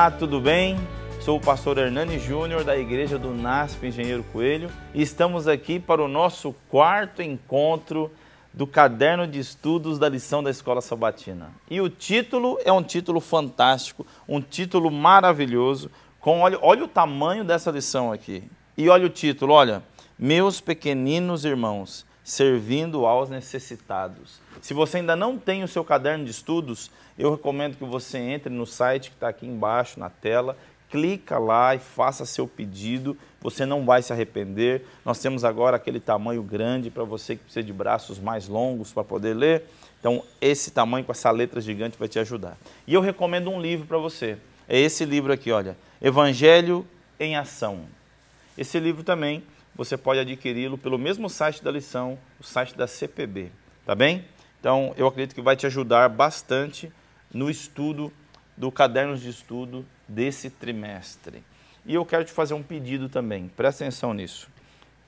Olá, tudo bem? Sou o pastor Hernani Júnior da Igreja do NASP Engenheiro Coelho e estamos aqui para o nosso quarto encontro do caderno de estudos da lição da Escola Sabatina. E o título é um título fantástico, um título maravilhoso. Com olha, olha o tamanho dessa lição aqui. E olha o título, olha: Meus pequeninos irmãos, servindo aos necessitados. Se você ainda não tem o seu caderno de estudos, eu recomendo que você entre no site que está aqui embaixo na tela, clica lá e faça seu pedido, você não vai se arrepender. Nós temos agora aquele tamanho grande para você que precisa de braços mais longos para poder ler. Então, esse tamanho com essa letra gigante vai te ajudar. E eu recomendo um livro para você. É esse livro aqui, olha, Evangelho em Ação. Esse livro também você pode adquiri-lo pelo mesmo site da lição, o site da CPB, tá bem? Então, eu acredito que vai te ajudar bastante no estudo do caderno de estudo desse trimestre. E eu quero te fazer um pedido também, presta atenção nisso.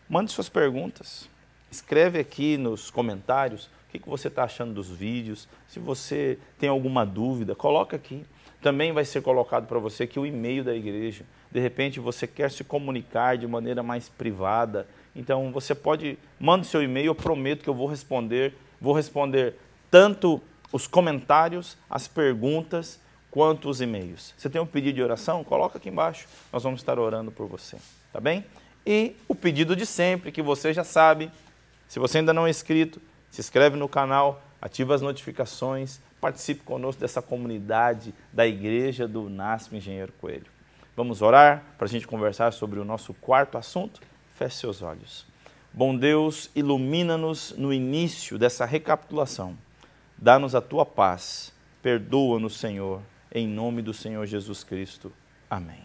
Mande suas perguntas, escreve aqui nos comentários o que você está achando dos vídeos, se você tem alguma dúvida, coloca aqui. Também vai ser colocado para você aqui o e-mail da igreja de repente você quer se comunicar de maneira mais privada. Então você pode, manda seu e-mail, eu prometo que eu vou responder, vou responder tanto os comentários, as perguntas, quanto os e-mails. Você tem um pedido de oração? Coloca aqui embaixo, nós vamos estar orando por você, tá bem? E o pedido de sempre, que você já sabe, se você ainda não é inscrito, se inscreve no canal, ativa as notificações, participe conosco dessa comunidade da Igreja do Nasce Engenheiro Coelho. Vamos orar para a gente conversar sobre o nosso quarto assunto? Feche seus olhos. Bom Deus, ilumina-nos no início dessa recapitulação. Dá-nos a tua paz. Perdoa-nos, Senhor, em nome do Senhor Jesus Cristo. Amém.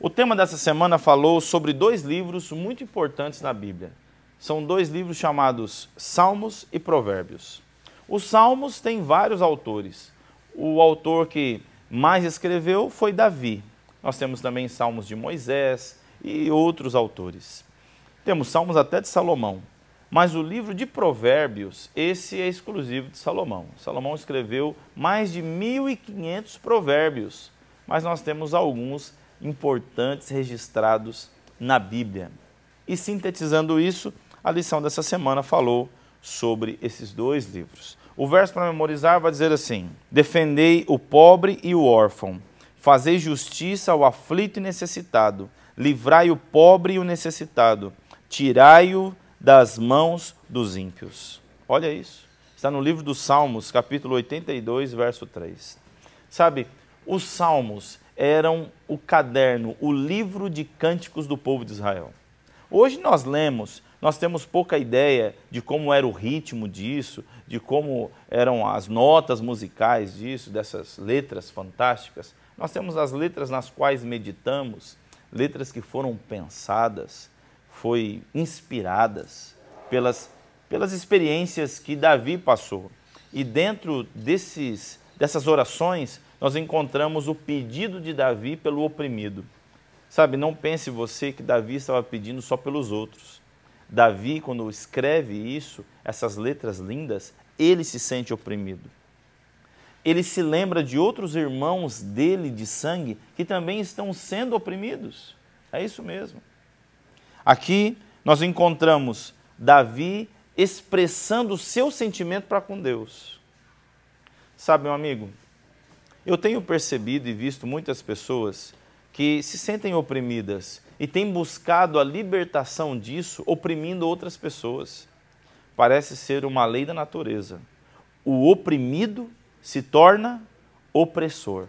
O tema dessa semana falou sobre dois livros muito importantes na Bíblia. São dois livros chamados Salmos e Provérbios. Os Salmos têm vários autores. O autor que mais escreveu foi Davi. Nós temos também salmos de Moisés e outros autores. Temos salmos até de Salomão. Mas o livro de Provérbios, esse é exclusivo de Salomão. Salomão escreveu mais de 1.500 provérbios, mas nós temos alguns importantes registrados na Bíblia. E sintetizando isso, a lição dessa semana falou sobre esses dois livros. O verso para memorizar vai dizer assim: Defendei o pobre e o órfão, fazei justiça ao aflito e necessitado, livrai o pobre e o necessitado, tirai-o das mãos dos ímpios. Olha isso. Está no livro dos Salmos, capítulo 82, verso 3. Sabe, os Salmos eram o caderno, o livro de cânticos do povo de Israel. Hoje nós lemos nós temos pouca ideia de como era o ritmo disso, de como eram as notas musicais disso, dessas letras fantásticas. Nós temos as letras nas quais meditamos, letras que foram pensadas, foi inspiradas pelas, pelas experiências que Davi passou. E dentro desses, dessas orações, nós encontramos o pedido de Davi pelo oprimido. Sabe, não pense você que Davi estava pedindo só pelos outros. Davi, quando escreve isso, essas letras lindas, ele se sente oprimido. Ele se lembra de outros irmãos dele de sangue que também estão sendo oprimidos. É isso mesmo. Aqui nós encontramos Davi expressando o seu sentimento para com Deus. Sabe, meu amigo, eu tenho percebido e visto muitas pessoas que se sentem oprimidas e têm buscado a libertação disso oprimindo outras pessoas. Parece ser uma lei da natureza. O oprimido se torna opressor.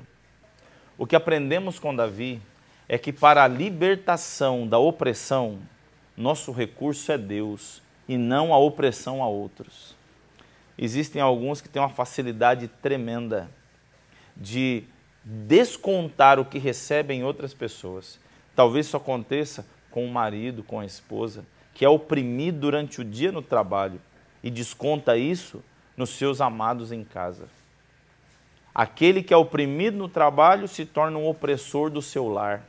O que aprendemos com Davi é que para a libertação da opressão, nosso recurso é Deus e não a opressão a outros. Existem alguns que têm uma facilidade tremenda de descontar o que recebem outras pessoas. Talvez isso aconteça com o marido, com a esposa, que é oprimido durante o dia no trabalho e desconta isso nos seus amados em casa. Aquele que é oprimido no trabalho se torna um opressor do seu lar.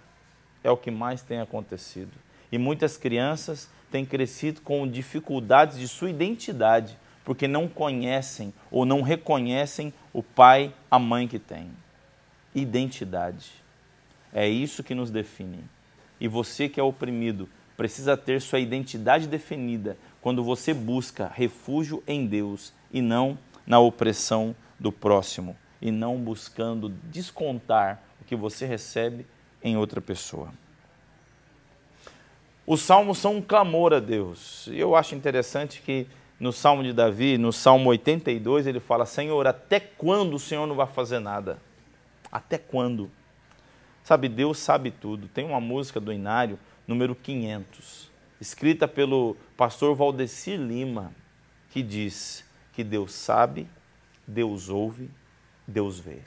É o que mais tem acontecido. E muitas crianças têm crescido com dificuldades de sua identidade, porque não conhecem ou não reconhecem o pai, a mãe que têm identidade. É isso que nos define. E você que é oprimido precisa ter sua identidade definida quando você busca refúgio em Deus e não na opressão do próximo, e não buscando descontar o que você recebe em outra pessoa. Os salmos são um clamor a Deus. E eu acho interessante que no Salmo de Davi, no Salmo 82, ele fala: Senhor, até quando o Senhor não vai fazer nada? Até quando? Sabe, Deus sabe tudo. Tem uma música do Inário, número 500, escrita pelo pastor Valdecir Lima, que diz que Deus sabe, Deus ouve, Deus vê.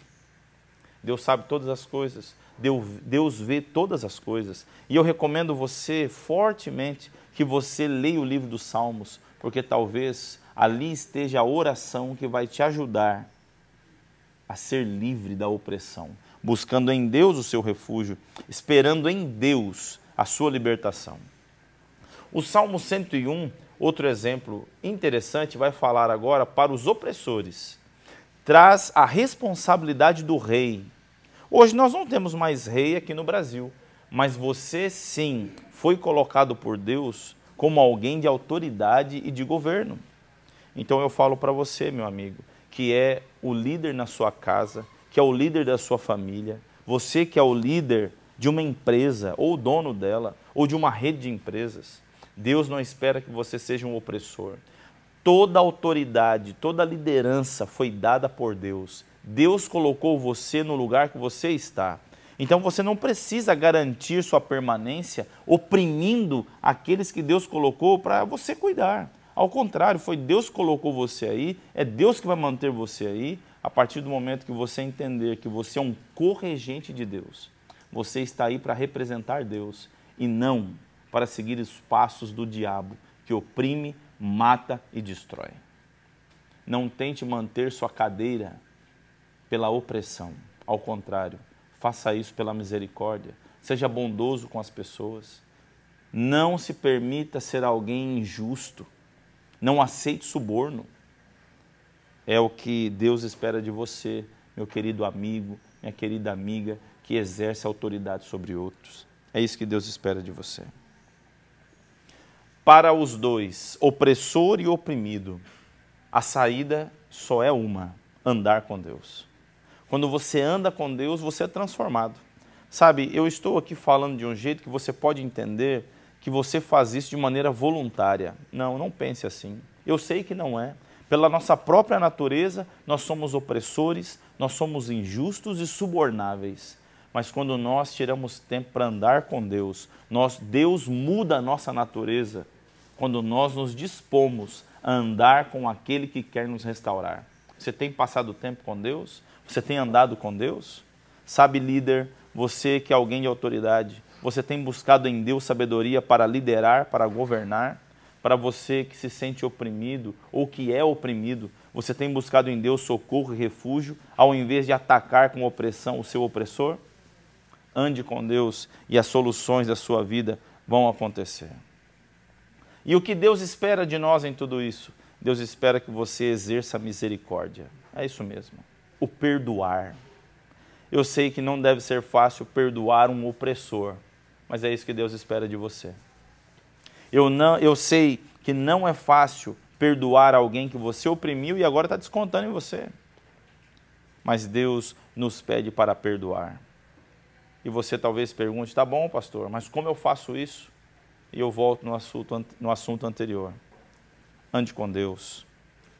Deus sabe todas as coisas, Deus, Deus vê todas as coisas. E eu recomendo você fortemente que você leia o livro dos Salmos, porque talvez ali esteja a oração que vai te ajudar a ser livre da opressão, buscando em Deus o seu refúgio, esperando em Deus a sua libertação. O Salmo 101, outro exemplo interessante, vai falar agora para os opressores. Traz a responsabilidade do rei. Hoje nós não temos mais rei aqui no Brasil, mas você sim foi colocado por Deus como alguém de autoridade e de governo. Então eu falo para você, meu amigo, que é o líder na sua casa, que é o líder da sua família, você que é o líder de uma empresa ou o dono dela, ou de uma rede de empresas. Deus não espera que você seja um opressor. Toda autoridade, toda liderança foi dada por Deus. Deus colocou você no lugar que você está. Então você não precisa garantir sua permanência oprimindo aqueles que Deus colocou para você cuidar. Ao contrário, foi Deus que colocou você aí, é Deus que vai manter você aí, a partir do momento que você entender que você é um corregente de Deus. Você está aí para representar Deus e não para seguir os passos do diabo que oprime, mata e destrói. Não tente manter sua cadeira pela opressão. Ao contrário, faça isso pela misericórdia. Seja bondoso com as pessoas. Não se permita ser alguém injusto não aceite suborno. É o que Deus espera de você, meu querido amigo, minha querida amiga, que exerce autoridade sobre outros. É isso que Deus espera de você. Para os dois, opressor e oprimido, a saída só é uma: andar com Deus. Quando você anda com Deus, você é transformado. Sabe, eu estou aqui falando de um jeito que você pode entender que você faz isso de maneira voluntária. Não, não pense assim. Eu sei que não é. Pela nossa própria natureza, nós somos opressores, nós somos injustos e subornáveis. Mas quando nós tiramos tempo para andar com Deus, nós, Deus muda a nossa natureza quando nós nos dispomos a andar com aquele que quer nos restaurar. Você tem passado tempo com Deus? Você tem andado com Deus? Sabe, líder, você que é alguém de autoridade, você tem buscado em Deus sabedoria para liderar, para governar? Para você que se sente oprimido ou que é oprimido, você tem buscado em Deus socorro e refúgio, ao invés de atacar com opressão o seu opressor? Ande com Deus e as soluções da sua vida vão acontecer. E o que Deus espera de nós em tudo isso? Deus espera que você exerça misericórdia. É isso mesmo. O perdoar. Eu sei que não deve ser fácil perdoar um opressor, mas é isso que Deus espera de você. Eu, não, eu sei que não é fácil perdoar alguém que você oprimiu e agora está descontando em você. Mas Deus nos pede para perdoar. E você talvez pergunte: tá bom, pastor, mas como eu faço isso? E eu volto no assunto, no assunto anterior. Ande com Deus.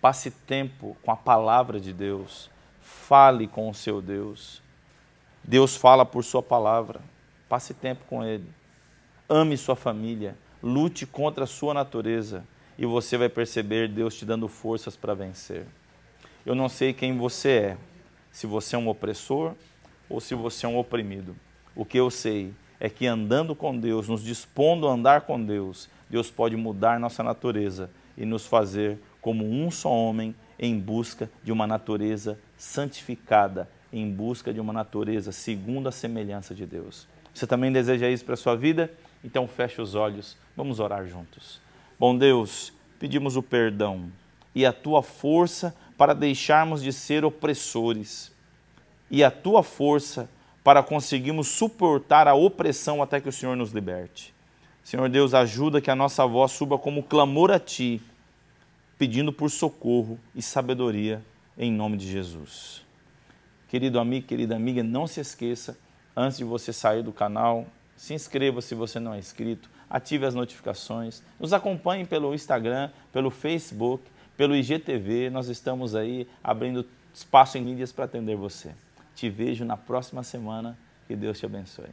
Passe tempo com a palavra de Deus. Fale com o seu Deus. Deus fala por sua palavra. Passe tempo com ele. Ame sua família. Lute contra a sua natureza. E você vai perceber Deus te dando forças para vencer. Eu não sei quem você é. Se você é um opressor ou se você é um oprimido. O que eu sei é que andando com Deus, nos dispondo a andar com Deus, Deus pode mudar nossa natureza e nos fazer como um só homem em busca de uma natureza santificada, em busca de uma natureza segundo a semelhança de Deus. Você também deseja isso para a sua vida? Então feche os olhos, vamos orar juntos. Bom Deus, pedimos o perdão e a tua força para deixarmos de ser opressores e a tua força para conseguirmos suportar a opressão até que o Senhor nos liberte. Senhor Deus, ajuda que a nossa voz suba como clamor a ti, pedindo por socorro e sabedoria em nome de Jesus. Querido amigo, querida amiga, não se esqueça antes de você sair do canal. Se inscreva se você não é inscrito, ative as notificações, nos acompanhe pelo Instagram, pelo Facebook, pelo IGTV. Nós estamos aí abrindo espaço em mídias para atender você. Te vejo na próxima semana. Que Deus te abençoe.